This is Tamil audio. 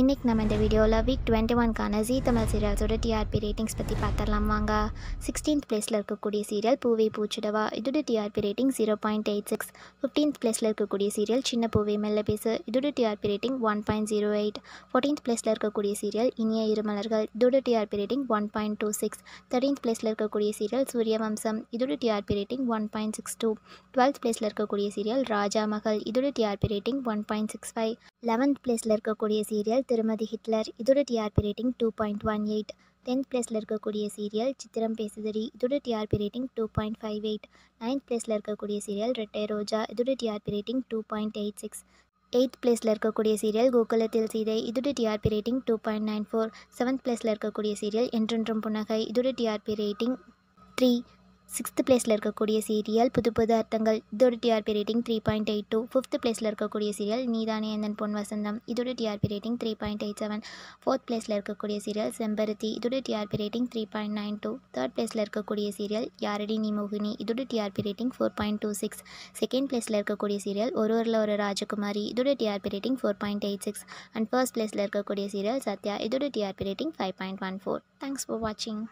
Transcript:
இன்றைக்கி நம்ம இந்த வீடியோவில் வீக் டுவெண்ட்டி ஒன்க்கான ஜி தமிழ் சீரியல்ஸோட டிஆர்பி ரேட்டிங்ஸ் பற்றி பார்த்துடலாம் வாங்க சிக்ஸ்டீன்த் பிளேஸில் இருக்கக்கூடிய சீரியல் பூவை பூச்சிடவா இதோட TRP rating zero point eight six fifteenth பிளேஸில் இருக்கக்கூடிய சீரியல் சின்ன பூவை மெல்ல பேசு இதோட TRP rating one point zero eight fourteenth பிளேஸில் இருக்கக்கூடிய சீரியல் இனிய இருமலர்கள் இதோட TRP rating one point two six thirteenth பிளேஸில் இருக்கக்கூடிய சீரியல் சூரிய சூரியவம்சம் இதோட TRP rating one point six two twelfth பிளேஸில் இருக்கக்கூடிய சீரியல் ராஜா மகள் இதோட TRP rating one point six five eleventh பிளேஸில் இருக்கக்கூடிய சீரியல் திருமதி ஹிட்லர் இதோட TRP rating two point one eight tenth பிளேஸில் இருக்கக்கூடிய சீரியல் சித்திரம் பேசுதடி இதோட TRP rating two point five eight ninth பிளேஸில் இருக்கக்கூடிய சீரியல் ரெட்டை ரோஜா இதோட TRP rating two point eight six eighth பிளேஸில் இருக்கக்கூடிய சீரியல் கோகுலத்தில் சீதை இதோட TRP rating two point nine four seventh பிளேஸில் இருக்கக்கூடிய சீரியல் என்றென்றும் புன்னகை இதோட டிஆர்பி ரேட்டிங் த்ரீ சிக்ஸ்த் பிளேஸில் இருக்கக்கூடிய சீரியல் புது புது அர்த்தங்கள் இதோட TRP rating three point eight two fifth பிளேஸில் இருக்கக்கூடிய சீரியல் நீதானே எந்தன் பொன் வசந்தம் இதோட TRP rating three point eight seven fourth பிளேஸில் இருக்கக்கூடிய சீரியல் செம்பருத்தி இதோட TRP rating three point nine two third பிளேஸில் இருக்கக்கூடிய சீரியல் யாரடி நீ மோகினி இதோட TRP rating four point two six second பிளேஸில் இருக்கக்கூடிய சீரியல் ஒரு ஒருல ஒரு ராஜகுமாரி இதோட TRP rating four point eight six and first பிளேஸில் இருக்கக்கூடிய சீரியல் சத்யா இதோட TRP rating five point one four thanks for வாட்சிங்